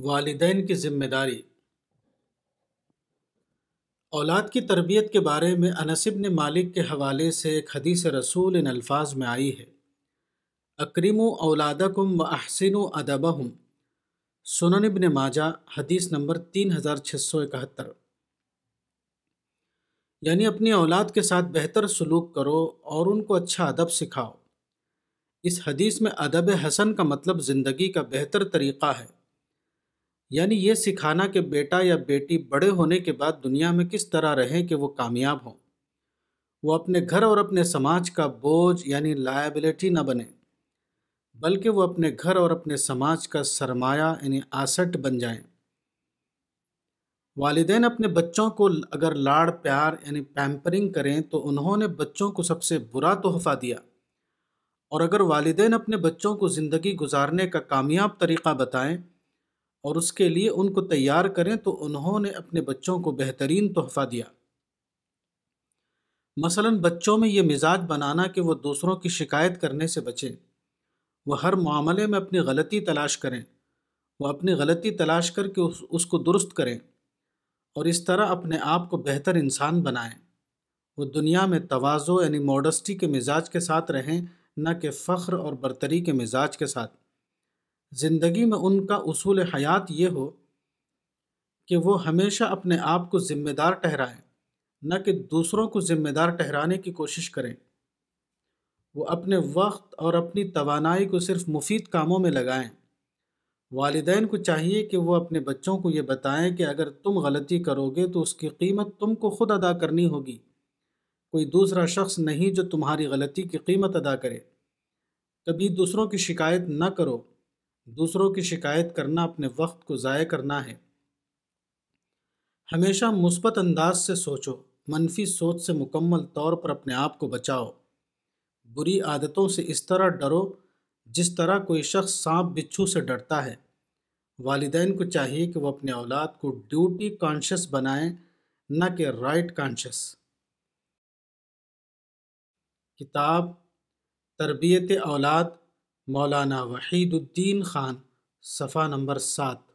वालदेन की ज़िम्मेदारी औलाद की तरबियत के बारे में अनसिब ने मालिक के हवाले से एक हदीस रसूल इन अल्फाज में आई है अक्रीम औलादकुम व अहसिन अदबहम सुनन इबन माजा हदीस नंबर तीन हज़ार छः सौ इकहत्तर यानी अपनी औलाद के साथ बेहतर सलूक करो और उनको अच्छा अदब सिखाओ इस हदीस में अदब हसन का मतलब ज़िंदगी का बेहतर तरीक़ा है यानी ये सिखाना कि बेटा या बेटी बड़े होने के बाद दुनिया में किस तरह रहें कि वो कामयाब हों वो अपने घर और अपने समाज का बोझ यानी लायबिलिटी न बने बल्कि वो अपने घर और अपने समाज का सरमाया यानी आसट बन जाए वालदेन अपने बच्चों को अगर लाड़ प्यार यानी पैम्परिंग करें तो उन्होंने बच्चों को सबसे बुरा तोहफ़ा दिया और अगर वालदे अपने बच्चों को ज़िंदगी गुजारने का कामयाब तरीक़ा बताएं और उसके लिए उनको तैयार करें तो उन्होंने अपने बच्चों को बेहतरीन तोहफा दिया मसलन बच्चों में ये मिजाज बनाना कि वो दूसरों की शिकायत करने से बचें वह हर मामले में अपनी गलती तलाश करें वह अपनी गलती तलाश करके उस, उसको दुरुस्त करें और इस तरह अपने आप को बेहतर इंसान बनाएं वो दुनिया में तोज़ो यानी मॉडस्टी के मिजाज के साथ रहें न कि फ़ख्र और बरतरी के मिजाज के साथ ज़िंदगी में उनका उसूल हयात ये हो कि वो हमेशा अपने आप को ज़िम्मेदार ठहराएं न कि दूसरों को ज़िम्मेदार ठहराने की कोशिश करें वो अपने वक्त और अपनी तवानाई को सिर्फ मुफीद कामों में लगाएं वालदेन को चाहिए कि वो अपने बच्चों को ये बताएं कि अगर तुम गलती करोगे तो उसकी कीमत तुमको खुद अदा करनी होगी कोई दूसरा शख्स नहीं जो तुम्हारी गलती की कीमत अदा करे कभी दूसरों की शिकायत न करो दूसरों की शिकायत करना अपने वक्त को ज़ाय करना है हमेशा मुस्बत अंदाज से सोचो मनफी सोच से मुकम्मल तौर पर अपने आप को बचाओ बुरी आदतों से इस तरह डरो जिस तरह कोई शख्स सांप बिच्छू से डरता है वालदेन को चाहिए कि वह अपने औलाद को ड्यूटी कॉन्शस बनाएं न कि राइट कॉन्शस किताब तरबियत औलाद मौलाना वहीदुद्दीन ख़ान सफ़ा नंबर सात